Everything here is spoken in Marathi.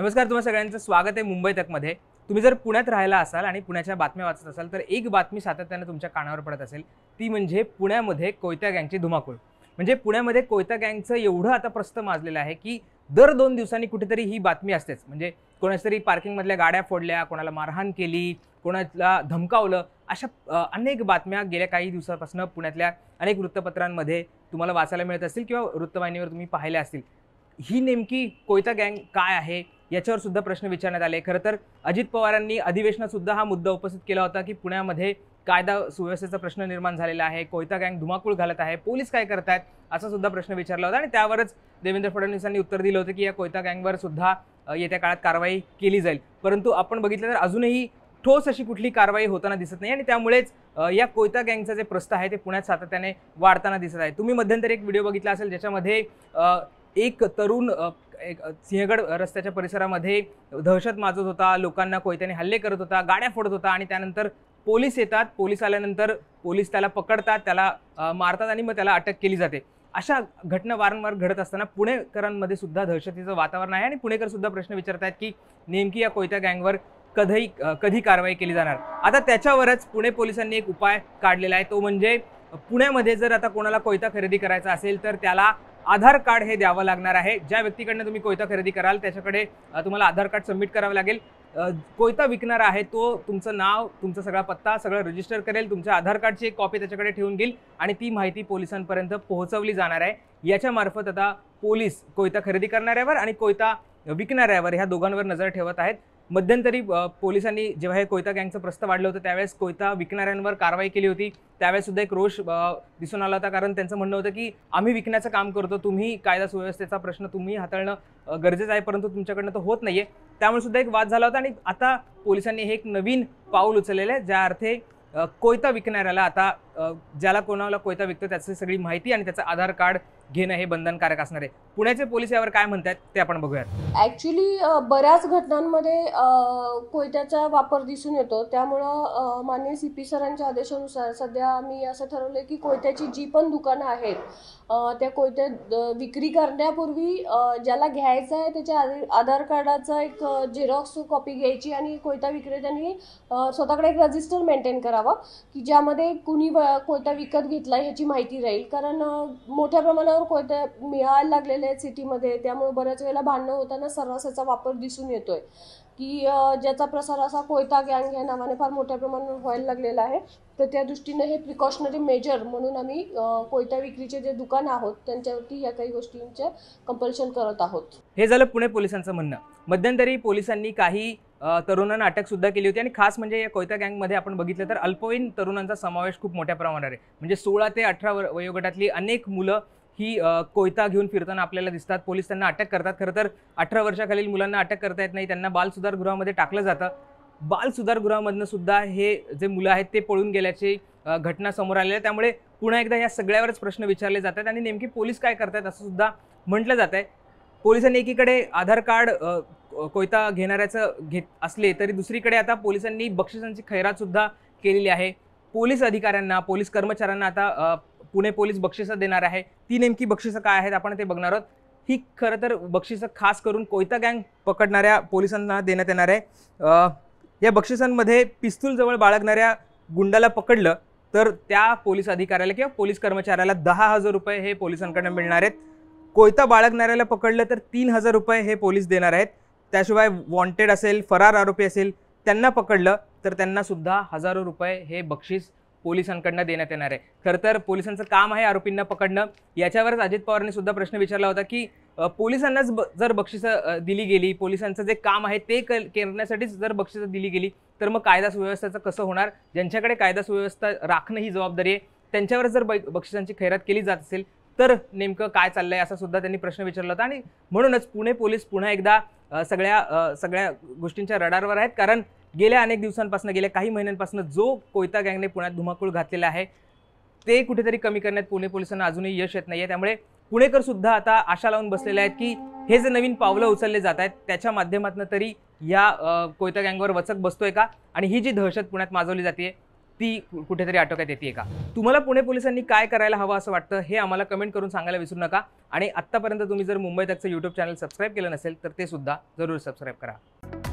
नमस्कार तुम्हा सगळ्यांचं स्वागत आहे मुंबई तकमध्ये तुम्ही जर पुण्यात राहायला असाल आणि पुण्याच्या बातम्या वाचत असाल तर एक बातमी सातत्यानं तुमच्या कानावर पडत असेल ती म्हणजे पुण्यामध्ये कोयत्या गँगची धुमाकूळ म्हणजे पुण्यामध्ये कोयता गँगचं एवढं आता प्रस्त माजलेलं आहे की दर दोन दिवसांनी कुठेतरी ही बातमी असतेच म्हणजे कोणाच्या तरी पार्किंगमधल्या गाड्या फोडल्या कोणाला मारहाण केली कोणाला धमकावलं अशा अनेक बातम्या गेल्या काही दिवसापासून पुण्यातल्या अनेक वृत्तपत्रांमध्ये तुम्हाला वाचायला मिळत असतील किंवा वृत्तवाहिनीवर तुम्ही पाहिल्या असतील ही नेमकी कोयता गँग काय आहे याच्यावर सुद्धा प्रश्न विचारण्यात आले खरं तर अजित पवारांनी अधिवेशनातसुद्धा सुद्धा हा मुद्दा उपस्थित केला होता की पुण्यामध्ये कायदा सुव्यवस्थेचा प्रश्न निर्माण झालेला आहे कोयता गँग धुमाकूळ घालत आहे पोलीस काय करत आहेत असा सुद्धा प्रश्न विचारला होता आणि त्यावरच देवेंद्र फडणवीसांनी उत्तर दिलं होतं की या कोयता गँगवर सुद्धा येत्या काळात कारवाई केली जाईल परंतु आपण बघितलं तर अजूनही ठोस अशी कुठली कारवाई होताना दिसत नाही आणि त्यामुळेच या कोयता गँगचं जे प्रस्थ आहे ते पुण्यात सातत्याने वाढताना दिसत आहे तुम्ही मध्यंतरी एक व्हिडिओ बघितला असेल ज्याच्यामध्ये एक तरुण एक सिंहगड रस्त्याच्या परिसरामध्ये दहशत माजत होता लोकांना कोयत्याने हल्ले करत होता गाड्या फोडत होता आणि त्यानंतर पोलीस येतात पोलीस आल्यानंतर पोलीस त्याला पकडतात त्याला मारतात आणि मग त्याला अटक केली जाते अशा घटना वारंवार घडत असताना पुणेकरांमध्ये सुद्धा दहशतीचं वातावरण आहे आणि पुणेकर सुद्धा प्रश्न विचारत आहेत की नेमकी या कोयत्या गँगवर कधी कधी कारवाई केली जाणार आता त्याच्यावरच पुणे पोलिसांनी एक उपाय काढलेला आहे तो म्हणजे पुण्यामध्ये जर आता कोणाला कोयता खरेदी करायचा असेल तर त्याला आधार कार्ड हे द्यावं लागणार आहे ज्या व्यक्तीकडनं तुम्ही कोयता खरेदी कराल त्याच्याकडे तुम्हाला आधार कार्ड सबमिट करावं लागेल कोयता विकणार आहे तो तुमचं नाव तुमचा सगळा पत्ता सगळं रजिस्टर करेल तुमच्या आधार कार्डची एक कॉपी त्याच्याकडे ठेवून घेईल आणि ती माहिती पोलिसांपर्यंत पोहोचवली जाणार आहे याच्यामार्फत आता पोलीस कोयता खरेदी करणाऱ्यावर आणि कोयता विकणाऱ्यावर ह्या दोघांवर नजर ठेवत आहेत मध्यंतरी पोलिसांनी जेव्हा हे कोयता गँगचं प्रस्ताव वाढलं होतं त्यावेळेस कोयता विकणाऱ्यांवर कारवाई केली होती त्यावेळेस सुद्धा एक रोष दिसून आला होता कारण त्यांचं म्हणणं होतं की आम्ही विकण्याचं काम करतो तुम्ही कायदा सुव्यवस्थेचा प्रश्न तुम्ही हाताळणं गरजेचं आहे परंतु तुमच्याकडनं तो होत नाही त्यामुळे सुद्धा एक वाद झाला होता आणि आता पोलिसांनी हे एक नवीन पाऊल उचललेलं आहे ज्या अर्थे कोयता विकणाऱ्याला आता ज्याला कोणाला कोयता विकतो त्याची सगळी माहिती आणि त्याचं आधार कार्ड घेणं हे बंधनकारक असणार आहे पुण्याचे पोलीस यावर काय म्हणतात ते आपण बघूयात ॲक्च्युली बऱ्याच घटनांमध्ये कोयत्याचा वापर दिसून येतो त्यामुळं माननीय सी पी सरांच्या आदेशानुसार सध्या मी असं ठरवलं की कोयत्याची जी पण दुकानं आहेत त्या कोयत्या विक्री करण्यापूर्वी ज्याला घ्यायचं आहे त्याच्या आधार कार्डाचा एक झेरॉक्स कॉपी घ्यायची आणि कोयता विक्रेत्यांनी स्वतःकडे एक रजिस्टर मेंटेन करावं की ज्यामध्ये कुणी कोयता विकत घेतला ह्याची माहिती राहील कारण मोठ्या प्रमाणात रस्त्यावर कोयत्या मिळायला लागलेल्या आहेत सिटीमध्ये त्यामुळे बऱ्याच वेळेला भांडणं होताना सर्रासाचा वापर दिसून येतोय की ज्याचा प्रसार असा कोयता गँग या नावाने फार मोठ्या प्रमाणावर व्हायला लागलेला आहे तर त्या दृष्टीने हे प्रिकॉशनरी मेजर म्हणून आम्ही कोयता विक्रीचे जे दुकान आहोत त्यांच्यावरती या काही गोष्टींचे कंपल्शन करत आहोत हे झालं पुणे पोलिसांचं म्हणणं मध्यंतरी पोलिसांनी काही तरुणांना अटक सुद्धा केली होती आणि खास म्हणजे या कोयता गँगमध्ये आपण बघितलं तर अल्पवयीन तरुणांचा समावेश खूप मोठ्या प्रमाणावर आहे म्हणजे सोळा ते अठरा वयोगटातली अनेक मुलं ही कोयता घेऊन फिरताना आपल्याला दिसतात पोलीस त्यांना अटक करतात खरं तर अठरा वर्षाखालील मुलांना अटक करता येत नाही त्यांना बालसुधार गृहामध्ये टाकलं जातं बालसुधार गृहामधनं सुद्धा हे जे मुलं आहेत ते पळून गेल्याची घटना समोर आलेल्या आहे त्यामुळे पुन्हा एकदा या सगळ्यावरच प्रश्न विचारले जातात आणि नेमकी पोलीस काय करतात असं सुद्धा म्हटलं जात आहे पोलिसांनी एकीकडे आधार कार्ड कोयता घेणाऱ्याचं घेत असले तरी दुसरीकडे आता पोलिसांनी बक्षिसांची खैरात सुद्धा केलेली आहे पोलीस अधिकाऱ्यांना पोलीस कर्मचाऱ्यांना आता पुणे पोलीस बक्षिसं देणार आहे ती नेमकी बक्षिसं काय आहेत आपण ते बघणार आहोत ही खरं तर बक्षिसं खास करून कोयता गँग पकडणाऱ्या पोलिसांना देण्यात येणार आहे या बक्षिसांमध्ये पिस्तूलजवळ बाळगणाऱ्या गुंडाला पकडलं तर त्या पोलीस अधिकाऱ्याला किंवा पोलीस कर्मचाऱ्याला दहा हजार रुपये हे पोलिसांकडनं मिळणार आहेत कोयता बाळगणाऱ्याला पकडलं तर तीन हजार रुपये हे पोलीस देणार आहेत त्याशिवाय वॉन्टेड असेल फरार आरोपी असेल त्यांना पकडलं तर त्यांनासुद्धा हजारो रुपये हे बक्षीस पोलिसांकडनं देण्यात येणार आहे खर तर पोलिसांचं काम आहे आरोपींना पकडणं याच्यावरच अजित पवारांनी सुद्धा प्रश्न विचारला होता की पोलिसांनाच ब जर बक्षिसं दिली गेली पोलिसांचं जे काम आहे ते क करण्यासाठीच जर बक्षिसं दिली गेली तर मग कायदा सुव्यवस्थेचं कसं होणार ज्यांच्याकडे कायदा सुव्यवस्था राखणं ही जबाबदारी आहे त्यांच्यावर जर ब बक्षिसांची खैरात केली जात असेल तर नेमकं काय चाललं आहे असा सुद्धा त्यांनी प्रश्न विचारला होता आणि म्हणूनच पुणे पोलीस पुन्हा एकदा सगळ्या सगळ्या गोष्टींच्या रडारवर आहेत कारण गेल्या अनेक दिवसांपासून गेल्या काही महिन्यांपासून जो कोयता गँगने पुण्यात धुमाकूळ घातलेला आहे ते कुठेतरी कमी करण्यात पुणे पोलिसांना अजूनही यश येत नाही आहे त्यामुळे पुणेकर सुद्धा आता आशा लावून बसलेले आहेत की हे जे नवीन पावलं उचलले जात आहेत त्याच्या माध्यमातून तरी या कोयता गँगवर वचक बसतोय का आणि ही जी दहशत पुण्यात माजवली जाते ती कुठेतरी आटोक्यात येते का तुम्हाला पुणे पोलिसांनी काय करायला हवं असं वाटतं हे आम्हाला कमेंट करून सांगायला विसरू नका आणि आत्तापर्यंत तुम्ही जर मुंबई तकचं यूट्यूब चॅनल सबस्क्राईब केलं नसेल तर ते सुद्धा जरूर सबस्क्राईब करा